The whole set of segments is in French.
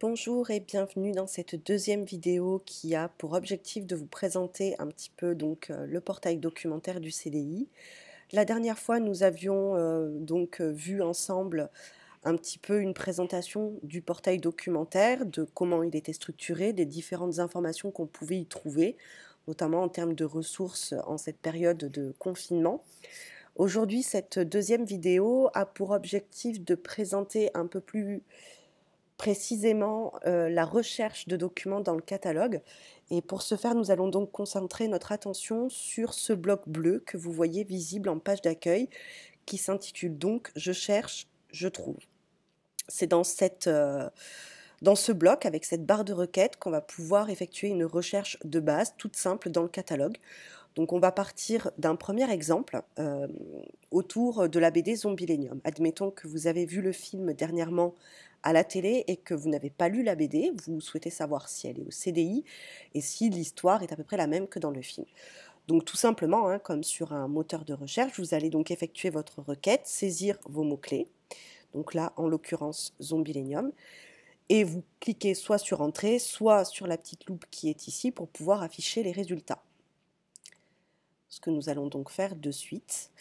Bonjour et bienvenue dans cette deuxième vidéo qui a pour objectif de vous présenter un petit peu donc euh, le portail documentaire du CDI. La dernière fois, nous avions euh, donc euh, vu ensemble un petit peu une présentation du portail documentaire, de comment il était structuré, des différentes informations qu'on pouvait y trouver, notamment en termes de ressources en cette période de confinement. Aujourd'hui, cette deuxième vidéo a pour objectif de présenter un peu plus précisément euh, la recherche de documents dans le catalogue. Et pour ce faire, nous allons donc concentrer notre attention sur ce bloc bleu que vous voyez visible en page d'accueil, qui s'intitule donc Je cherche, je trouve. C'est dans cette... Euh, dans ce bloc, avec cette barre de requête, qu'on va pouvoir effectuer une recherche de base toute simple dans le catalogue. Donc on va partir d'un premier exemple euh, autour de la BD Zombilenium. Admettons que vous avez vu le film dernièrement à la télé et que vous n'avez pas lu la BD, vous souhaitez savoir si elle est au CDI et si l'histoire est à peu près la même que dans le film. Donc tout simplement, hein, comme sur un moteur de recherche, vous allez donc effectuer votre requête, saisir vos mots-clés, donc là en l'occurrence Zombilenium, et vous cliquez soit sur Entrée, soit sur la petite loupe qui est ici pour pouvoir afficher les résultats. Ce que nous allons donc faire de suite.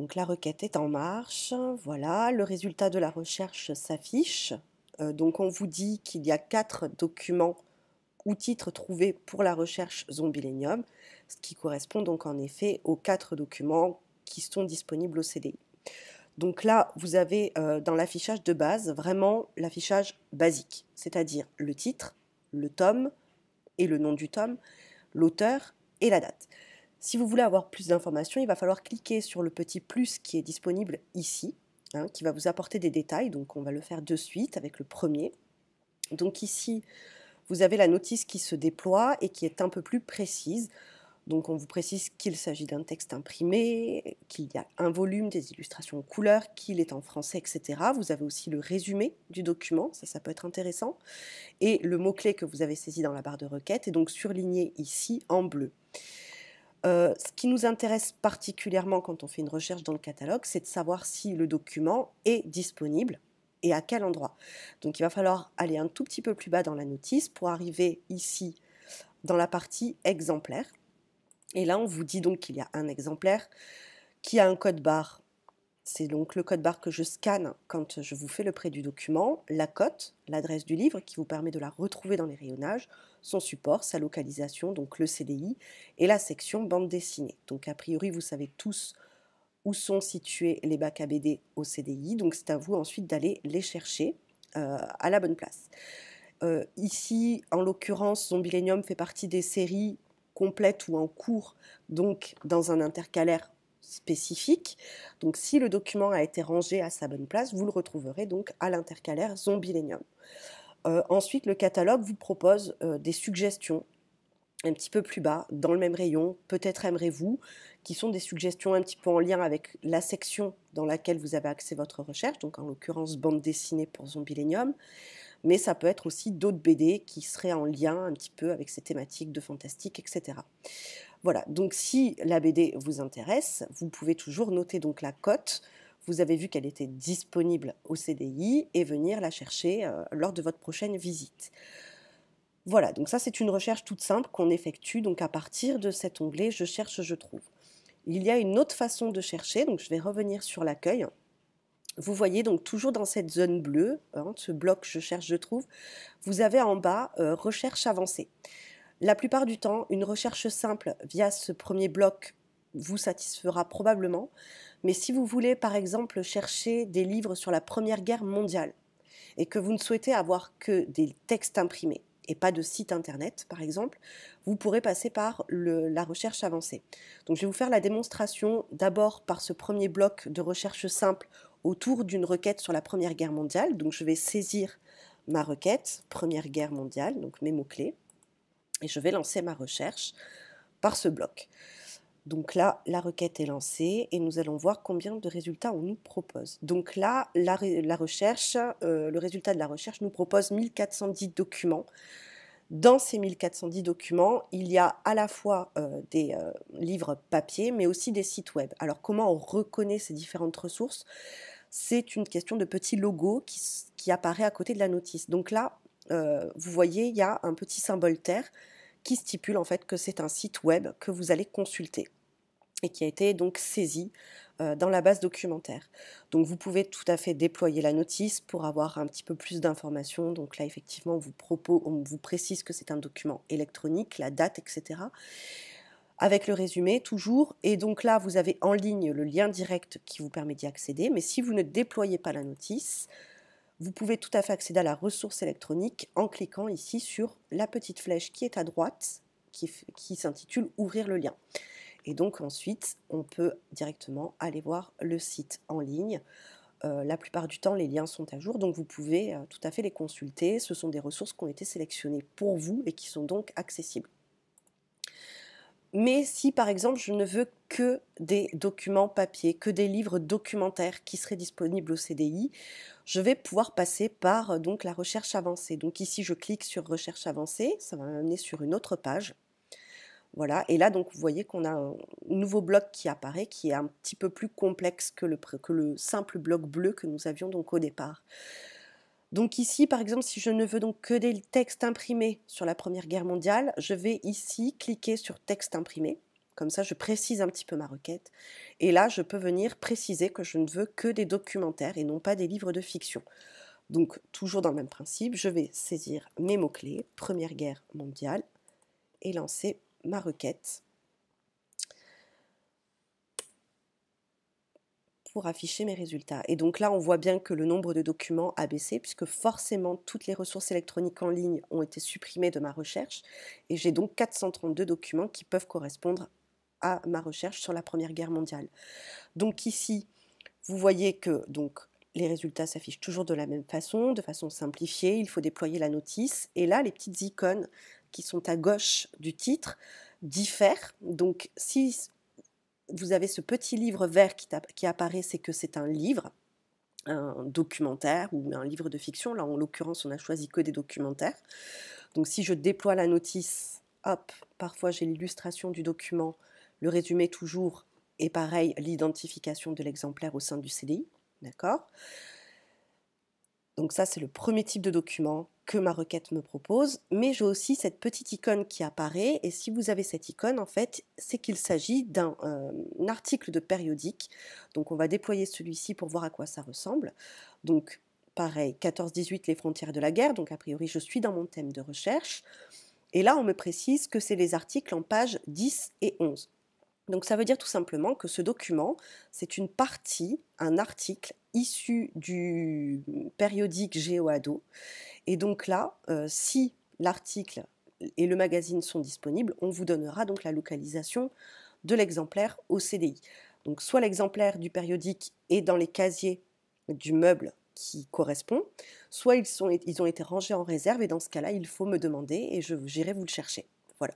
Donc la requête est en marche. Voilà, le résultat de la recherche s'affiche. Euh, donc on vous dit qu'il y a quatre documents ou titres trouvés pour la recherche Zombilenium, ce qui correspond donc en effet aux quatre documents qui sont disponibles au CDI. Donc là, vous avez euh, dans l'affichage de base vraiment l'affichage basique, c'est-à-dire le titre, le tome et le nom du tome, l'auteur et la date. Si vous voulez avoir plus d'informations, il va falloir cliquer sur le petit plus qui est disponible ici, hein, qui va vous apporter des détails. Donc on va le faire de suite avec le premier. Donc ici, vous avez la notice qui se déploie et qui est un peu plus précise. Donc on vous précise qu'il s'agit d'un texte imprimé, qu'il y a un volume, des illustrations en couleur, qu'il est en français, etc. Vous avez aussi le résumé du document, ça, ça peut être intéressant, et le mot-clé que vous avez saisi dans la barre de requête est donc surligné ici en bleu. Euh, ce qui nous intéresse particulièrement quand on fait une recherche dans le catalogue, c'est de savoir si le document est disponible et à quel endroit. Donc il va falloir aller un tout petit peu plus bas dans la notice pour arriver ici dans la partie exemplaire. Et là, on vous dit donc qu'il y a un exemplaire qui a un code barre c'est donc le code barre que je scanne quand je vous fais le prêt du document, la cote, l'adresse du livre qui vous permet de la retrouver dans les rayonnages, son support, sa localisation, donc le CDI, et la section bande dessinée. Donc a priori, vous savez tous où sont situés les bacs ABD au CDI, donc c'est à vous ensuite d'aller les chercher euh, à la bonne place. Euh, ici, en l'occurrence, Zombilenium fait partie des séries complètes ou en cours, donc dans un intercalaire spécifique. Donc si le document a été rangé à sa bonne place, vous le retrouverez donc à l'intercalaire Zombilenium. Euh, ensuite, le catalogue vous propose euh, des suggestions un petit peu plus bas, dans le même rayon, peut-être aimerez-vous, qui sont des suggestions un petit peu en lien avec la section dans laquelle vous avez axé votre recherche, donc en l'occurrence bande dessinée pour Zombilenium, mais ça peut être aussi d'autres BD qui seraient en lien un petit peu avec ces thématiques de fantastique, etc. Voilà, donc si la BD vous intéresse, vous pouvez toujours noter donc la cote. Vous avez vu qu'elle était disponible au CDI et venir la chercher euh, lors de votre prochaine visite. Voilà, donc ça c'est une recherche toute simple qu'on effectue donc à partir de cet onglet Je cherche, je trouve. Il y a une autre façon de chercher, donc je vais revenir sur l'accueil. Vous voyez donc toujours dans cette zone bleue, hein, ce bloc Je cherche, je trouve, vous avez en bas euh, Recherche avancée. La plupart du temps, une recherche simple via ce premier bloc vous satisfera probablement, mais si vous voulez par exemple chercher des livres sur la Première Guerre mondiale et que vous ne souhaitez avoir que des textes imprimés et pas de site internet par exemple, vous pourrez passer par la recherche avancée. Donc je vais vous faire la démonstration d'abord par ce premier bloc de recherche simple autour d'une requête sur la Première Guerre mondiale. Donc je vais saisir ma requête Première Guerre mondiale, donc mes mots-clés et je vais lancer ma recherche par ce bloc. Donc là, la requête est lancée et nous allons voir combien de résultats on nous propose. Donc là, la, recherche, euh, le résultat de la recherche nous propose 1410 documents. Dans ces 1410 documents, il y a à la fois euh, des euh, livres papier, mais aussi des sites web. Alors comment on reconnaît ces différentes ressources C'est une question de petits logo qui, qui apparaît à côté de la notice. Donc là, euh, vous voyez, il y a un petit symbole terre qui stipule en fait que c'est un site web que vous allez consulter et qui a été donc saisi euh, dans la base documentaire. Donc vous pouvez tout à fait déployer la notice pour avoir un petit peu plus d'informations. Donc là effectivement on vous précise que c'est un document électronique, la date, etc. Avec le résumé toujours. Et donc là vous avez en ligne le lien direct qui vous permet d'y accéder. Mais si vous ne déployez pas la notice, vous pouvez tout à fait accéder à la ressource électronique en cliquant ici sur la petite flèche qui est à droite, qui, s'intitule Ouvrir le lien. Et donc ensuite, on peut directement aller voir le site en ligne. Euh, la plupart du temps, les liens sont à jour, donc vous pouvez euh, tout à fait les consulter. Ce sont des ressources qui ont été sélectionnées pour vous et qui sont donc accessibles. Mais si par exemple je ne veux que des documents papier, que des livres documentaires qui seraient disponibles au CDI, je vais pouvoir passer par euh, donc la recherche avancée. Donc ici je clique sur recherche avancée, ça va m'amener sur une autre page. Voilà, et là donc vous voyez qu'on a un nouveau bloc qui apparaît qui est un petit peu plus complexe que le, que le simple bloc bleu que nous avions donc au départ. Donc ici, par exemple, si je ne veux donc que des textes imprimés sur la Première Guerre mondiale, je vais ici cliquer sur texte imprimé. Comme ça, je précise un petit peu ma requête. Et là, je peux venir préciser que je ne veux que des documentaires et non pas des livres de fiction. Donc, toujours dans le même principe, je vais saisir mes mots-clés, Première Guerre mondiale, et lancer ma requête. pour afficher mes résultats. Et donc là, on voit bien que le nombre de documents a baissé, puisque forcément, toutes les ressources électroniques en ligne ont été supprimées de ma recherche, et j'ai donc 432 documents qui peuvent correspondre à ma recherche sur la Première Guerre mondiale. Donc ici, vous voyez que donc, les résultats s'affichent toujours de la même façon, de façon simplifiée, il faut déployer la notice, et là, les petites icônes qui sont à gauche du titre diffèrent. Donc si vous avez ce petit livre vert qui, apparaît, c'est que c'est un livre, un documentaire ou un livre de fiction. Là, en l'occurrence, on a choisi que des documentaires. Donc, si je déploie la notice, hop, parfois j'ai l'illustration du document, le résumé toujours, et pareil, l'identification de l'exemplaire au sein du CDI. D'accord donc ça, c'est le premier type de document que ma requête me propose, mais j'ai aussi cette petite icône qui apparaît, et si vous avez cette icône, en fait, c'est qu'il s'agit d'un euh, article de périodique. Donc on va déployer celui-ci pour voir à quoi ça ressemble. Donc pareil, 14-18, les frontières de la guerre, donc a priori je suis dans mon thème de recherche. Et là, on me précise que c'est les articles en pages 10 et 11. Donc ça veut dire tout simplement que ce document, c'est une partie, un article issu du périodique Géoado. Et donc là, euh, si l'article et le magazine sont disponibles, on vous donnera donc la localisation de l'exemplaire au CDI. Donc soit l'exemplaire du périodique est dans les casiers du meuble qui correspond, soit ils, sont, ils ont été rangés en réserve et dans ce cas-là, il faut me demander et j'irai vous le chercher. Voilà.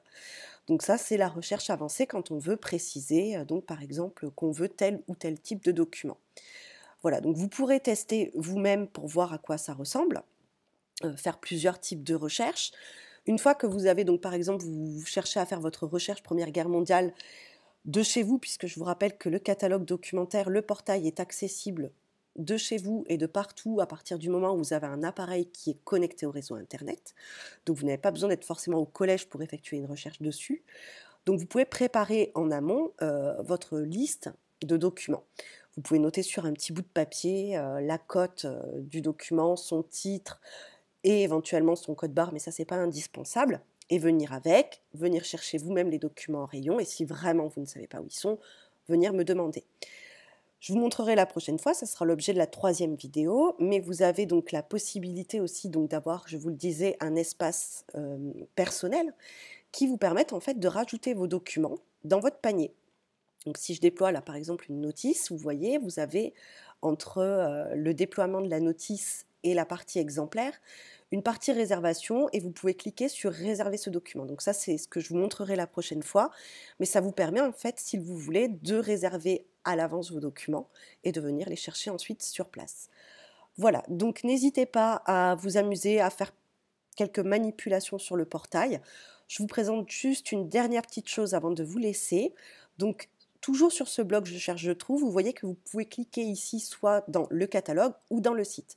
Donc ça, c'est la recherche avancée quand on veut préciser, euh, donc par exemple, qu'on veut tel ou tel type de document. Voilà, donc vous pourrez tester vous-même pour voir à quoi ça ressemble, euh, faire plusieurs types de recherches. Une fois que vous avez, donc par exemple, vous cherchez à faire votre recherche Première Guerre mondiale de chez vous, puisque je vous rappelle que le catalogue documentaire, le portail est accessible de chez vous et de partout à partir du moment où vous avez un appareil qui est connecté au réseau Internet. Donc vous n'avez pas besoin d'être forcément au collège pour effectuer une recherche dessus. Donc vous pouvez préparer en amont euh, votre liste de documents. Vous pouvez noter sur un petit bout de papier euh, la cote euh, du document, son titre et éventuellement son code barre, mais ça c'est pas indispensable. Et venir avec, venir chercher vous-même les documents en rayon, et si vraiment vous ne savez pas où ils sont, venir me demander. Je vous montrerai la prochaine fois, ça sera l'objet de la troisième vidéo, mais vous avez donc la possibilité aussi donc d'avoir, je vous le disais, un espace euh, personnel qui vous permette en fait de rajouter vos documents dans votre panier. Donc si je déploie là par exemple une notice, vous voyez, vous avez entre euh, le déploiement de la notice et la partie exemplaire, une partie réservation et vous pouvez cliquer sur réserver ce document. Donc ça c'est ce que je vous montrerai la prochaine fois, mais ça vous permet en fait, si vous voulez, de réserver à l'avance vos documents et de venir les chercher ensuite sur place. Voilà, donc n'hésitez pas à vous amuser, à faire quelques manipulations sur le portail. Je vous présente juste une dernière petite chose avant de vous laisser. Donc toujours sur ce blog Je cherche, je trouve, vous voyez que vous pouvez cliquer ici soit dans le catalogue ou dans le site.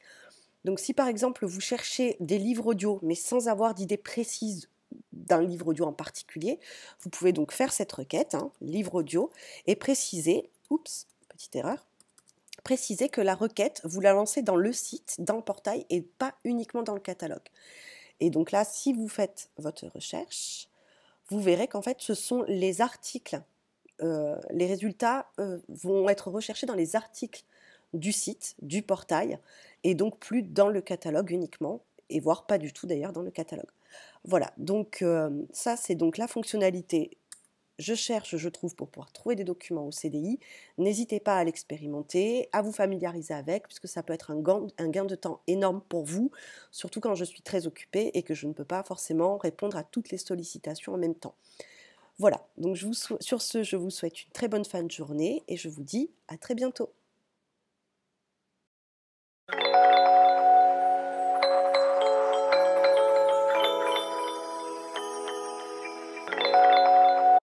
Donc si par exemple vous cherchez des livres audio mais sans avoir d'idée précise d'un livre audio en particulier, vous pouvez donc faire cette requête, hein, livre audio, et préciser oups, petite erreur, préciser que la requête, vous la lancez dans le site, dans le portail et pas uniquement dans le catalogue. Et donc là, si vous faites votre recherche, vous verrez qu'en fait, ce sont les articles, euh, les résultats euh, vont être recherchés dans les articles du site, du portail, et donc plus dans le catalogue uniquement, et voire pas du tout d'ailleurs dans le catalogue. Voilà, donc euh, ça c'est donc la fonctionnalité je cherche, je trouve pour pouvoir trouver des documents au CDI. N'hésitez pas à l'expérimenter, à vous familiariser avec, puisque ça peut être un gain, de temps énorme pour vous, surtout quand je suis très occupée et que je ne peux pas forcément répondre à toutes les sollicitations en même temps. Voilà, donc je vous, sur ce, je vous souhaite une très bonne fin de journée et je vous dis à très bientôt.